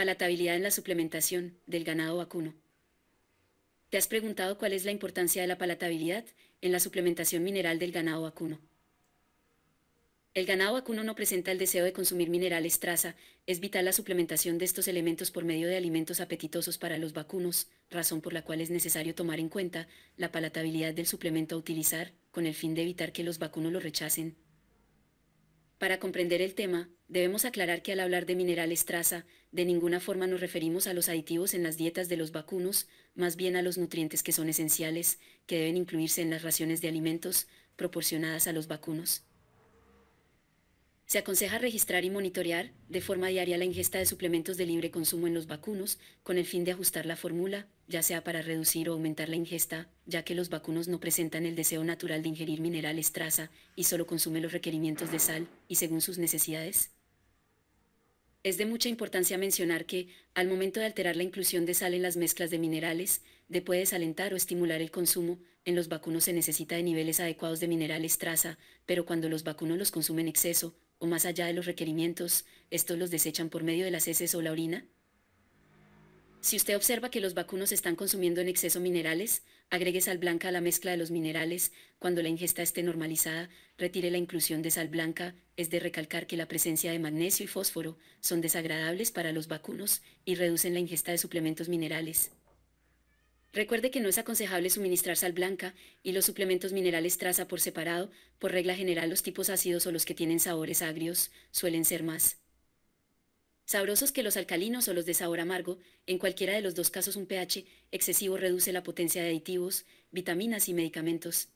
Palatabilidad en la suplementación del ganado vacuno. ¿Te has preguntado cuál es la importancia de la palatabilidad en la suplementación mineral del ganado vacuno? El ganado vacuno no presenta el deseo de consumir minerales traza, es vital la suplementación de estos elementos por medio de alimentos apetitosos para los vacunos, razón por la cual es necesario tomar en cuenta la palatabilidad del suplemento a utilizar, con el fin de evitar que los vacunos lo rechacen, para comprender el tema, debemos aclarar que al hablar de minerales traza, de ninguna forma nos referimos a los aditivos en las dietas de los vacunos, más bien a los nutrientes que son esenciales, que deben incluirse en las raciones de alimentos proporcionadas a los vacunos. Se aconseja registrar y monitorear de forma diaria la ingesta de suplementos de libre consumo en los vacunos con el fin de ajustar la fórmula, ya sea para reducir o aumentar la ingesta, ya que los vacunos no presentan el deseo natural de ingerir minerales traza y solo consumen los requerimientos de sal y según sus necesidades. Es de mucha importancia mencionar que, al momento de alterar la inclusión de sal en las mezclas de minerales, de puede desalentar o estimular el consumo, en los vacunos se necesita de niveles adecuados de minerales traza, pero cuando los vacunos los consumen exceso, o más allá de los requerimientos, estos los desechan por medio de las heces o la orina? Si usted observa que los vacunos están consumiendo en exceso minerales, agregue sal blanca a la mezcla de los minerales. Cuando la ingesta esté normalizada, retire la inclusión de sal blanca. Es de recalcar que la presencia de magnesio y fósforo son desagradables para los vacunos y reducen la ingesta de suplementos minerales. Recuerde que no es aconsejable suministrar sal blanca y los suplementos minerales traza por separado. Por regla general, los tipos ácidos o los que tienen sabores agrios suelen ser más sabrosos que los alcalinos o los de sabor amargo. En cualquiera de los dos casos, un pH excesivo reduce la potencia de aditivos, vitaminas y medicamentos.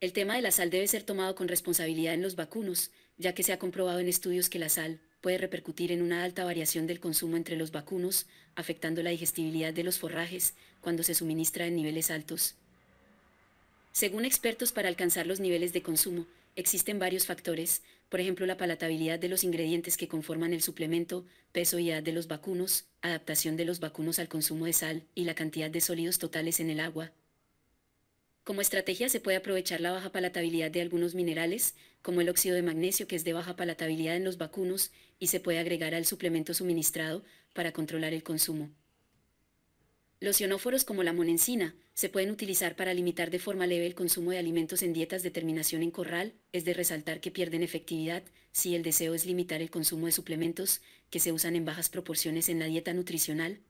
El tema de la sal debe ser tomado con responsabilidad en los vacunos, ya que se ha comprobado en estudios que la sal puede repercutir en una alta variación del consumo entre los vacunos, afectando la digestibilidad de los forrajes cuando se suministra en niveles altos. Según expertos, para alcanzar los niveles de consumo, existen varios factores, por ejemplo la palatabilidad de los ingredientes que conforman el suplemento, peso y edad de los vacunos, adaptación de los vacunos al consumo de sal y la cantidad de sólidos totales en el agua, como estrategia se puede aprovechar la baja palatabilidad de algunos minerales, como el óxido de magnesio que es de baja palatabilidad en los vacunos y se puede agregar al suplemento suministrado para controlar el consumo. Los ionóforos como la monencina se pueden utilizar para limitar de forma leve el consumo de alimentos en dietas de terminación en corral, es de resaltar que pierden efectividad si el deseo es limitar el consumo de suplementos que se usan en bajas proporciones en la dieta nutricional,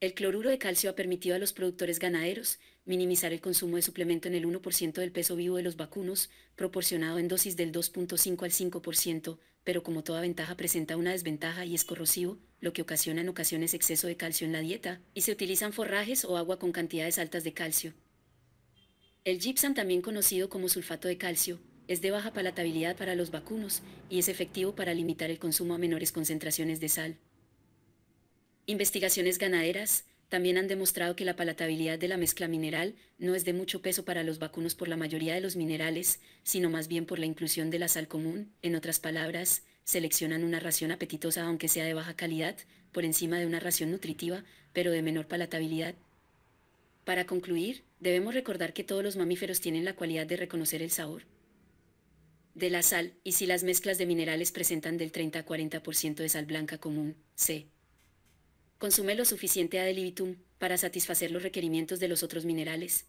el cloruro de calcio ha permitido a los productores ganaderos minimizar el consumo de suplemento en el 1% del peso vivo de los vacunos, proporcionado en dosis del 2.5 al 5%, pero como toda ventaja presenta una desventaja y es corrosivo, lo que ocasiona en ocasiones exceso de calcio en la dieta, y se utilizan forrajes o agua con cantidades altas de calcio. El gypsum, también conocido como sulfato de calcio, es de baja palatabilidad para los vacunos y es efectivo para limitar el consumo a menores concentraciones de sal. Investigaciones ganaderas también han demostrado que la palatabilidad de la mezcla mineral no es de mucho peso para los vacunos por la mayoría de los minerales, sino más bien por la inclusión de la sal común, en otras palabras, seleccionan una ración apetitosa aunque sea de baja calidad, por encima de una ración nutritiva, pero de menor palatabilidad. Para concluir, debemos recordar que todos los mamíferos tienen la cualidad de reconocer el sabor de la sal, y si las mezclas de minerales presentan del 30 a 40% de sal blanca común, C. Consume lo suficiente Adelibitum para satisfacer los requerimientos de los otros minerales.